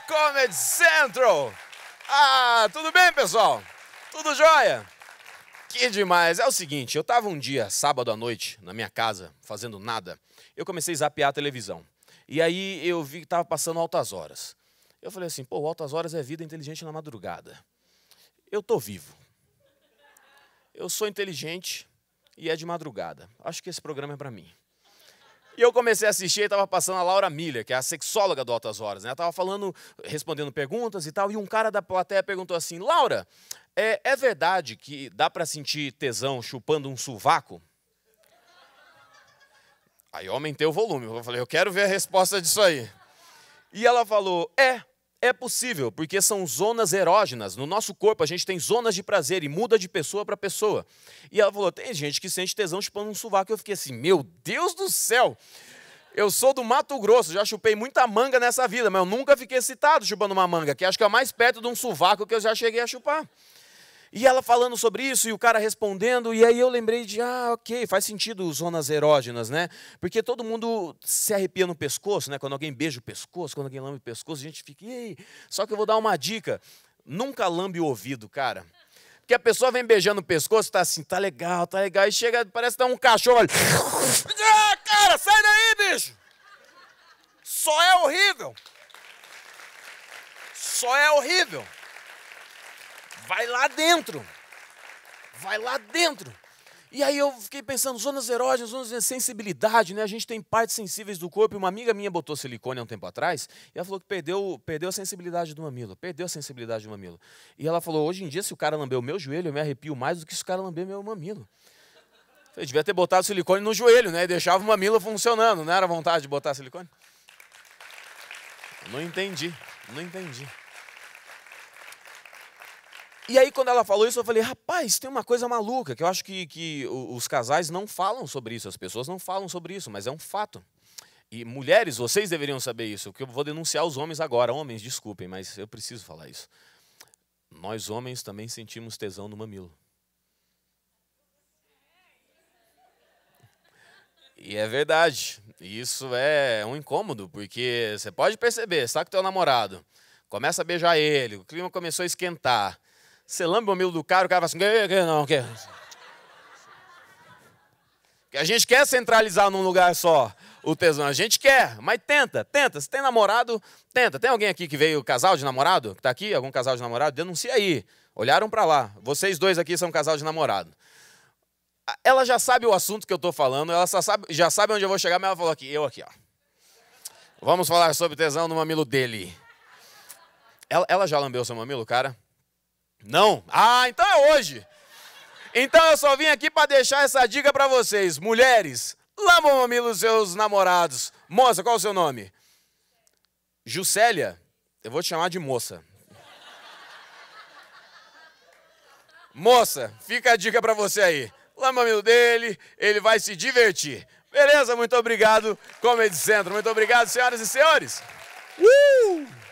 Comedy Central. Ah, tudo bem, pessoal? Tudo jóia? Que demais. É o seguinte, eu tava um dia, sábado à noite, na minha casa, fazendo nada. Eu comecei a zapear a televisão. E aí eu vi que tava passando altas horas. Eu falei assim, pô, altas horas é vida inteligente na madrugada. Eu tô vivo. Eu sou inteligente e é de madrugada. Acho que esse programa é para mim. E eu comecei a assistir e estava passando a Laura Miller, que é a sexóloga do Altas Horas, né? Ela tava falando, respondendo perguntas e tal, e um cara da plateia perguntou assim: Laura, é, é verdade que dá para sentir tesão chupando um sovaco? Aí eu aumentei o volume, eu falei, eu quero ver a resposta disso aí. E ela falou, é, é possível, porque são zonas erógenas. No nosso corpo, a gente tem zonas de prazer e muda de pessoa para pessoa. E ela falou: tem gente que sente tesão chupando um sovaco. Eu fiquei assim: meu Deus do céu! Eu sou do Mato Grosso, já chupei muita manga nessa vida, mas eu nunca fiquei excitado chupando uma manga, que acho que é mais perto de um sovaco que eu já cheguei a chupar. E ela falando sobre isso e o cara respondendo, e aí eu lembrei de, ah, ok, faz sentido zonas erógenas, né? Porque todo mundo se arrepia no pescoço, né? Quando alguém beija o pescoço, quando alguém lambe o pescoço, a gente fica, e aí? Só que eu vou dar uma dica: nunca lambe o ouvido, cara. Porque a pessoa vem beijando o pescoço, tá assim, tá legal, tá legal, e chega, parece que tá um cachorro ali. Ah, cara, sai daí, bicho! Só é horrível! Só é horrível! Vai lá dentro. Vai lá dentro. E aí eu fiquei pensando, zonas erógenas, zonas de sensibilidade, né? A gente tem partes sensíveis do corpo. Uma amiga minha botou silicone há um tempo atrás e ela falou que perdeu, perdeu a sensibilidade do mamilo, perdeu a sensibilidade do mamilo. E ela falou, hoje em dia, se o cara lamber o meu joelho, eu me arrepio mais do que se o cara lamber meu mamilo. Você devia ter botado silicone no joelho, né? E deixava o mamilo funcionando, não era vontade de botar silicone? Não entendi, não entendi. E aí, quando ela falou isso, eu falei, rapaz, tem uma coisa maluca, que eu acho que, que os casais não falam sobre isso, as pessoas não falam sobre isso, mas é um fato. E mulheres, vocês deveriam saber isso, porque eu vou denunciar os homens agora. Homens, desculpem, mas eu preciso falar isso. Nós homens também sentimos tesão no mamilo. E é verdade. Isso é um incômodo, porque você pode perceber, está com teu namorado, começa a beijar ele, o clima começou a esquentar. Você lambe o mamilo do cara, o cara fala assim, que, não, que. Porque a gente quer centralizar num lugar só o tesão. A gente quer, mas tenta, tenta. Se tem namorado, tenta. Tem alguém aqui que veio casal de namorado? Que tá aqui? Algum casal de namorado? Denuncia aí. Olharam para lá. Vocês dois aqui são casal de namorado. Ela já sabe o assunto que eu tô falando, ela sabe, já sabe onde eu vou chegar, mas ela falou aqui, eu aqui, ó. Vamos falar sobre tesão no mamilo dele. Ela, ela já lambeu seu mamilo, cara? Não? Ah, então é hoje. Então eu só vim aqui para deixar essa dica para vocês. Mulheres, lambam o mamilo dos seus namorados. Moça, qual é o seu nome? Juscelia. Eu vou te chamar de moça. Moça, fica a dica para você aí. Lama o mamilo dele, ele vai se divertir. Beleza? Muito obrigado, Comedy Centro. Muito obrigado, senhoras e senhores. Uh!